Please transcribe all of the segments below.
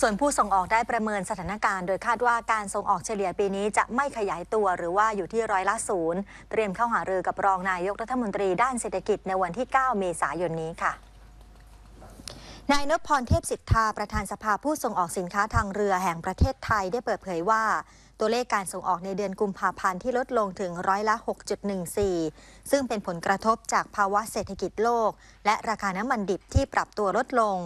ส่วนผู้ส่งออกได้ประเมินสถานการณ์ โดยคาดว่าการส่งออกเฉลี่ยปีนี้จะไม่ขยายตัวหรือว่าอยู่ที่ร้อยละศูนย์ เตรียมเข้าหารือกับรองนายกรัฐมนตรีด้านเศรษฐกิจในวันที่ 9 เมษายนนี้ค่ะ นายนพพรเทพสิทธา ประธานสภาผู้ส่งออกสินค้าทางเรือแห่งประเทศไทยได้เปิดเผยว่า ตัวเลขการส่งออกในเดือนกุมภาพันธ์ที่ลดลงถึงร้อยละ 6.14 ซึ่งเป็นผลกระทบจากภาวะเศรษฐกิจโลก และราคาน้ำมันดิบที่ปรับตัวลดลง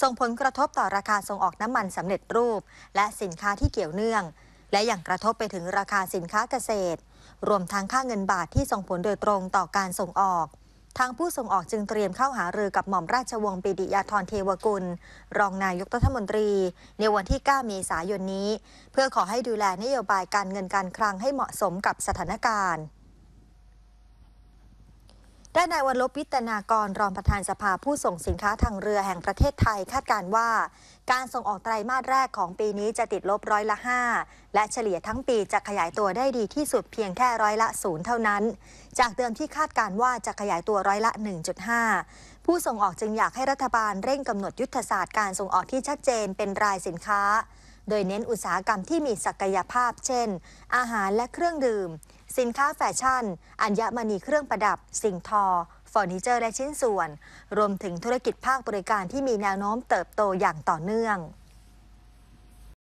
ส่งผลกระทบต่อราคาส่งออกน้ำมันสำเร็จรูป และสินค้าที่เกี่ยวเนื่องและอย่างกระทบไปถึงราคาสินค้าเกษตร รวมทั้งค่าเงินบาทที่ส่งผลโดยตรงต่อการส่งออกทางผู้ส่งออกจึงเตรียมเข้าหารือกับหม่อมราชวงศ์ปิดิยาธรเทวกุล รองนายกรัฐมนตรีในวันที่9เมษายนนี้ เพื่อขอให้ดูแลนโยบายการเงินการคลังให้เหมาะสมกับสถานการณ์ด้านนายวรลบวิตนากรรองประธานสภาผู้ส่งสินค้าทางเรือแห่งประเทศไทยคาดการว่า การส่งออกไตรมาสแรกของปีนี้จะติดลบร้อยละ 5 และเฉลี่ยทั้งปีจะขยายตัวได้ดีที่สุดเพียงแค่ร้อยละศูนย์เท่านั้น จากเดิมที่คาดการว่าจะขยายตัวร้อยละ 1.5 ผู้ส่งออกจึงอยากให้รัฐบาลเร่งกำหนดยุทธศาสตร์การส่งออกที่ชัดเจนเป็นรายสินค้า โดยเน้นอุตสาหกรรมที่มีศักยภาพ เช่น อาหารและเครื่องดื่มสินค้าแฟชั่น อัญมณีเครื่องประดับสิ่งทอเฟอร์นิเจอร์และชิ้นส่วน รวมถึงธุรกิจภาคบริการที่มีแนวโน้มเติบโตอย่างต่อเนื่อง